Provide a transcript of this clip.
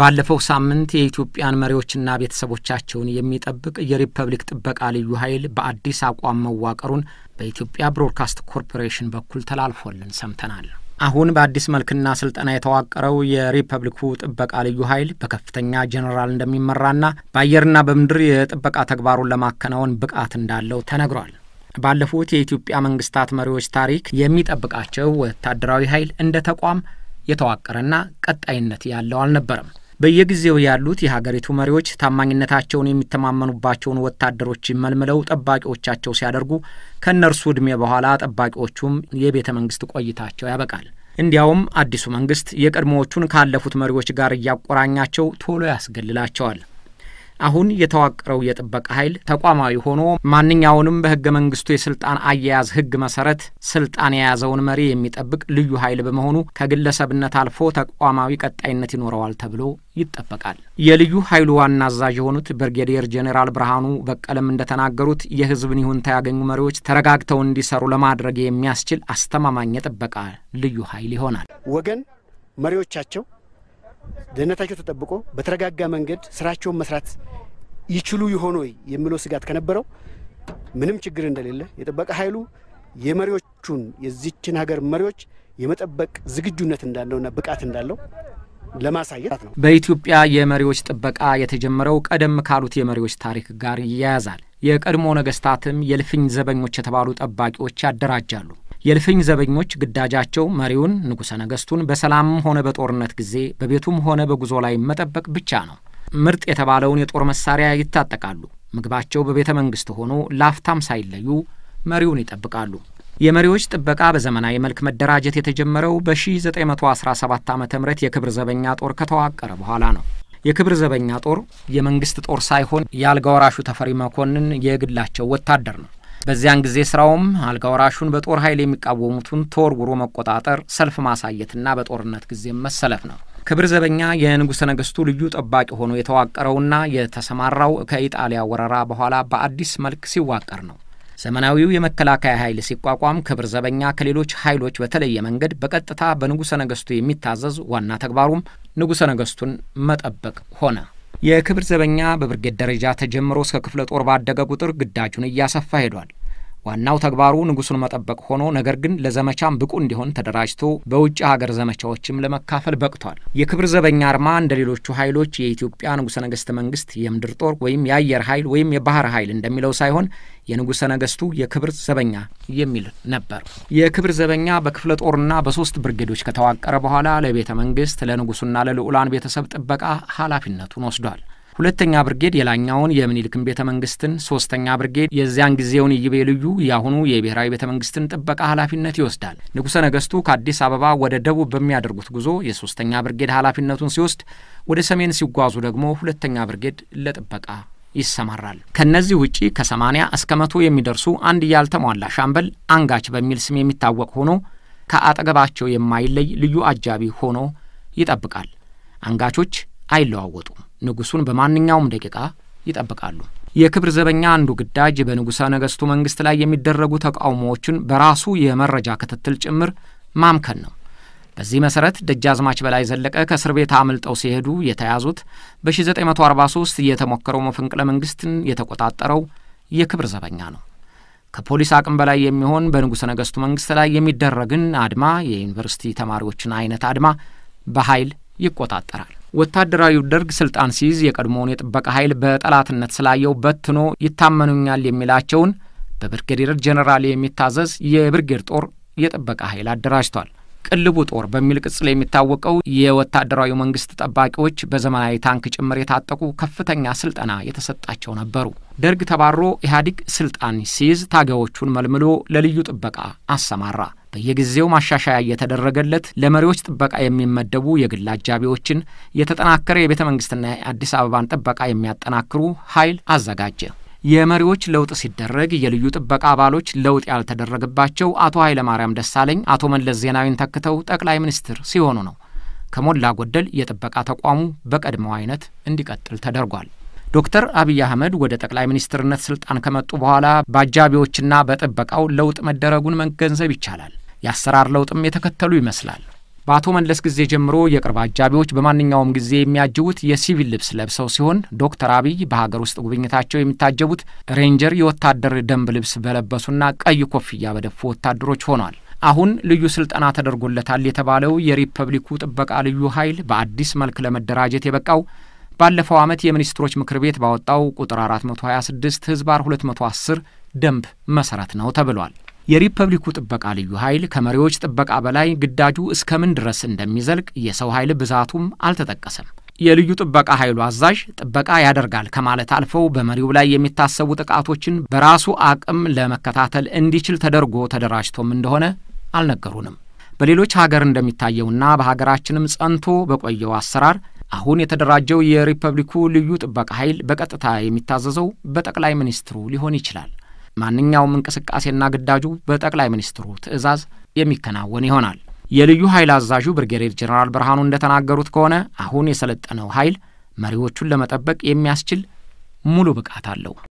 ባለፈው ሳምንት የኢትዮጵያን መሪዎችና ቤተሰቦቻቸውን የሚጠብቅ የሪፐብሊክ ጥበቃ ልዩ ኃይል በአዲስ አቋም መዋቀሩን በኢትዮጵያ ብሮድካስት ኮርፖሬሽን በኩል ተላልፎልን ሰምተናል። አሁን በአዲስ መልክና ስልጠና የተዋቀረው የሪፐብሊኩ ጥበቃ ልዩ ኃይል በከፍተኛ ጀኔራል እንደሚመራና በአየርና በምድር የጥበቃ ተግባሩን ለማከናወን ብቃት እንዳለው ተነግሯል። ባለፉት የኢትዮጵያ መንግስታት መሪዎች ታሪክ የሚጠብቃቸው ወታደራዊ ኃይል እንደ ተቋም የተዋቀረና ቀጣይነት ያለው አልነበረም። በየጊዜው ያሉት የሀገሪቱ መሪዎች ታማኝነታቸውን የሚተማመኑባቸውን ወታደሮች መልምለው ጠባቂዎቻቸው ሲያደርጉ ከእነርሱ ዕድሜ በኋላ ጠባቂዎቹም የቤተ መንግስት ቆይታቸው ያበቃል። እንዲያውም አዲሱ መንግስት የቀድሞዎቹን ካለፉት መሪዎች ጋር እያቆራኛቸው ቶሎ ያስገልላቸዋል። አሁን የተዋቀረው የጥበቃ ኃይል ተቋማዊ ሆኖ ማንኛውንም በህገ መንግስቱ የስልጣን አያያዝ ህግ መሰረት ስልጣን የያዘውን መሪ የሚጠብቅ ልዩ ኃይል በመሆኑ ከግለሰብነት አልፎ ተቋማዊ ቀጣይነት ይኖረዋል ተብሎ ይጠበቃል። የልዩ ኃይሉ ዋና አዛዥ የሆኑት ብርጌዴር ጄኔራል ብርሃኑ በቀለም እንደተናገሩት የህዝብን ይሁንታ ያገኙ መሪዎች ተረጋግተው እንዲሰሩ ለማድረግ የሚያስችል አስተማማኝ የጥበቃ ልዩ ኃይል ይሆናል። ወገን መሪዎቻቸው ደህንነታቸው ተጠብቆ በተረጋጋ መንገድ ስራቸውን መስራት ይችሉ ይሆን ወይ የሚለው ስጋት ከነበረው ምንም ችግር እንደሌለ የጥበቃ ኃይሉ የመሪዎቹን የዚችን ሀገር መሪዎች የመጠበቅ ዝግጁነት እንዳለውና ብቃት እንዳለው ለማሳየት ነው። በኢትዮጵያ የመሪዎች ጥበቃ የተጀመረው ቀደም ካሉት የመሪዎች ታሪክ ጋር ይያያዛል። የቀድሞ ነገስታትም የልፍኝ ዘበኞች የተባሉ ጠባቂዎች ያደራጃሉ። የእልፍኝ ዘበኞች ግዳጃቸው መሪውን ንጉሠ ነገሥቱን በሰላምም ሆነ በጦርነት ጊዜ በቤቱም ሆነ በጉዞ ላይ መጠበቅ ብቻ ነው። ምርጥ የተባለውን የጦር መሳሪያ ይታጠቃሉ። ምግባቸው በቤተ መንግሥት ሆኖ ላፍታም ሳይለዩ መሪውን ይጠብቃሉ። የመሪዎች ጥበቃ በዘመናዊ መልክ መደራጀት የተጀመረው በ1917 ዓ ም የክብር ዘበኛ ጦር ከተዋቀረ በኋላ ነው። የክብር ዘበኛ ጦር የመንግሥት ጦር ሳይሆን የአልጋ ወራሹ ተፈሪ መኮንን የግላቸው ወታደር ነው። በዚያን ጊዜ ስራውም አልጋ ወራሹን በጦር ኃይል የሚቃወሙትን ተወርውሮ መቆጣጠር፣ ሰልፍ ማሳየትና በጦርነት ጊዜም መሰለፍ ነው። ክብር ዘበኛ የንጉሠ ነገሥቱ ልዩ ጠባቂ ሆኖ የተዋቀረውና የተሰማራው ከኢጣሊያ ወረራ በኋላ በአዲስ መልክ ሲዋቀር ነው። ዘመናዊው የመከላከያ ኃይል ሲቋቋም ክብር ዘበኛ ከሌሎች ኃይሎች በተለየ መንገድ በቀጥታ በንጉሠ ነገሥቱ የሚታዘዝ ዋና ተግባሩም ንጉሠ ነገሥቱን መጠበቅ ሆነ። የክብር ዘበኛ በብርጌድ ደረጃ ተጀምሮ እስከ ክፍለ ጦር ባደገ ቁጥር ግዳጁን እያሰፋ ሄዷል። ዋናው ተግባሩ ንጉሱን መጠበቅ ሆኖ ነገር ግን ለዘመቻም ብቁ እንዲሆን ተደራጅቶ በውጭ ሀገር ዘመቻዎችም ለመካፈል በቅቷል። የክብር ዘበኛ አርማ እንደ ሌሎቹ ኃይሎች የኢትዮጵያ ንጉሠ ነገሥት መንግስት የምድር ጦር ወይም የአየር ኃይል ወይም የባህር ኃይል እንደሚለው ሳይሆን የንጉሠ ነገሥቱ የክብር ዘበኛ የሚል ነበር። የክብር ዘበኛ በክፍለ ጦርና በሶስት ብርጌዶች ከተዋቀረ በኋላ ለቤተ መንግስት ለንጉሱና ለልዑላን ቤተሰብ ጥበቃ ኃላፊነቱን ወስዷል። ሁለተኛ ብርጌድ የላኛውን የምኒልክን ቤተ መንግስትን፣ ሶስተኛ ብርጌድ የዚያን ጊዜውን ኢይቤ ልዩ የአሁኑ የብሔራዊ ቤተ መንግስትን ጥበቃ ኃላፊነት ይወስዳል። ንጉሠ ነገሥቱ ከአዲስ አበባ ወደ ደቡብ በሚያደርጉት ጉዞ የሶስተኛ ብርጌድ ኃላፊነቱን ሲወስድ፣ ወደ ሰሜን ሲጓዙ ደግሞ ሁለተኛ ብርጌድ ለጥበቃ ይሰማራል። ከነዚህ ውጪ ከሰማንያ እስከ መቶ የሚደርሱ አንድ ያልተሟላ ሻምበል አንጋች በሚል ስም የሚታወቅ ሆኖ ከአጠገባቸው የማይለይ ልዩ አጃቢ ሆኖ ይጠብቃል። አንጋቾች አይለዋወጡም። ንጉሱን በማንኛውም ደቂቃ ይጠብቃሉ። የክብር ዘበኛ አንዱ ግዳጅ በንጉሠ ነገሥቱ መንግሥት ላይ የሚደረጉ ተቃውሞዎችን በራሱ የመረጃ ክትትል ጭምር ማምከን ነው። በዚህ መሠረት ደጃዝማች በላይ ዘለቀ ከእስር ቤት አምልጠው ሲሄዱ የተያዙት በ1943 የተሞከረው መፈንቅለ መንግሥትን የተቆጣጠረው የክብር ዘበኛ ነው። ከፖሊስ አቅም በላይ የሚሆን በንጉሠ ነገሥቱ መንግሥት ላይ የሚደረግን አድማ የዩኒቨርሲቲ ተማሪዎችን አይነት አድማ በኃይል ይቆጣጠራል። ወታደራዊው ደርግ ስልጣን ሲይዝ የቀድሞውን የጥበቃ ኃይል በጠላትነት ስላየው በትኖ ይታመኑኛል የሚላቸውን በብርጌዴር ጄኔራል የሚታዘዝ የብርጌድ ጦር የጥበቃ ኃይል አደራጅቷል። ቅልቡ ጦር በሚል ቅጽል የሚታወቀው የወታደራዊ መንግስት ጠባቂዎች በዘመናዊ ታንክ ጭምር የታጠቁ ከፍተኛ ስልጠና የተሰጣቸው ነበሩ። ደርግ ተባሮ ኢህአዲግ ስልጣን ሲይዝ ታጋዮቹን መልምሎ ለልዩ ጥበቃ አሰማራ። በየጊዜው ማሻሻያ እየተደረገለት ለመሪዎች ጥበቃ የሚመደቡ የግል አጃቢዎችን የተጠናከረ የቤተ መንግስትና የአዲስ አበባን ጥበቃ የሚያጠናክሩ ኃይል አዘጋጀ። የመሪዎች ለውጥ ሲደረግ የልዩ ጥበቃ አባሎች ለውጥ ያልተደረገባቸው አቶ ኃይለማርያም ደሳለኝ አቶ መለስ ዜናዊን ተክተው ጠቅላይ ሚኒስትር ሲሆኑ ነው። ከሞላ ጎደል የጥበቃ ተቋሙ በቀድሞው አይነት እንዲቀጥል ተደርጓል። ዶክተር አብይ አህመድ ወደ ጠቅላይ ሚኒስትርነት ስልጣን ከመጡ በኋላ በአጃቢዎችና በጥበቃው ለውጥ መደረጉን መገንዘብ ይቻላል። የአሰራር ለውጥም የተከተሉ ይመስላል። በአቶ መለስ ጊዜ ጀምሮ የቅርብ አጃቢዎች በማንኛውም ጊዜ የሚያጅቡት የሲቪል ልብስ ለብሰው ሲሆን ዶክተር አብይ በሀገር ውስጥ ጉብኝታቸው የሚታጀቡት ሬንጀር የወታደር ደንብ ልብስ በለበሱና ቀይ ኮፍያ በደፉ ወታደሮች ሆኗል። አሁን ልዩ ስልጠና ተደርጎለታል የተባለው የሪፐብሊኩ ጥበቃ ልዩ ኃይል በአዲስ መልክ ለመደራጀት የበቃው ባለፈው ዓመት የሚኒስትሮች ምክር ቤት ባወጣው ቁጥር 426 ህዝባር 210 ደንብ መሰረት ነው ተብሏል። የሪፐብሊኩ ጥበቃ ልዩ ኃይል ከመሪዎች ጥበቃ በላይ ግዳጁ እስከምን ድረስ እንደሚዘልቅ የሰው ኃይል ብዛቱም አልተጠቀሰም። የልዩ ጥበቃ ኃይሉ አዛዥ ጥበቃ ያደርጋል ከማለት አልፈው በመሪው ላይ የሚታሰቡ ጥቃቶችን በራሱ አቅም ለመከታተል እንዲችል ተደርጎ ተደራጅቶም እንደሆነ አልነገሩንም። በሌሎች ሀገር እንደሚታየውና በሀገራችንም ጸንቶ በቆየው አሰራር አሁን የተደራጀው የሪፐብሊኩ ልዩ ጥበቃ ኃይል በቀጥታ የሚታዘዘው በጠቅላይ ሚኒስትሩ ሊሆን ይችላል። ማንኛውም እንቅስቃሴና ግዳጁ በጠቅላይ ሚኒስትሩ ትዕዛዝ የሚከናወን ይሆናል። የልዩ ኃይል አዛዡ ብርጌዴር ጀነራል ብርሃኑ እንደተናገሩት ከሆነ አሁን የሰለጠነው ኃይል መሪዎቹን ለመጠበቅ የሚያስችል ሙሉ ብቃት አለው።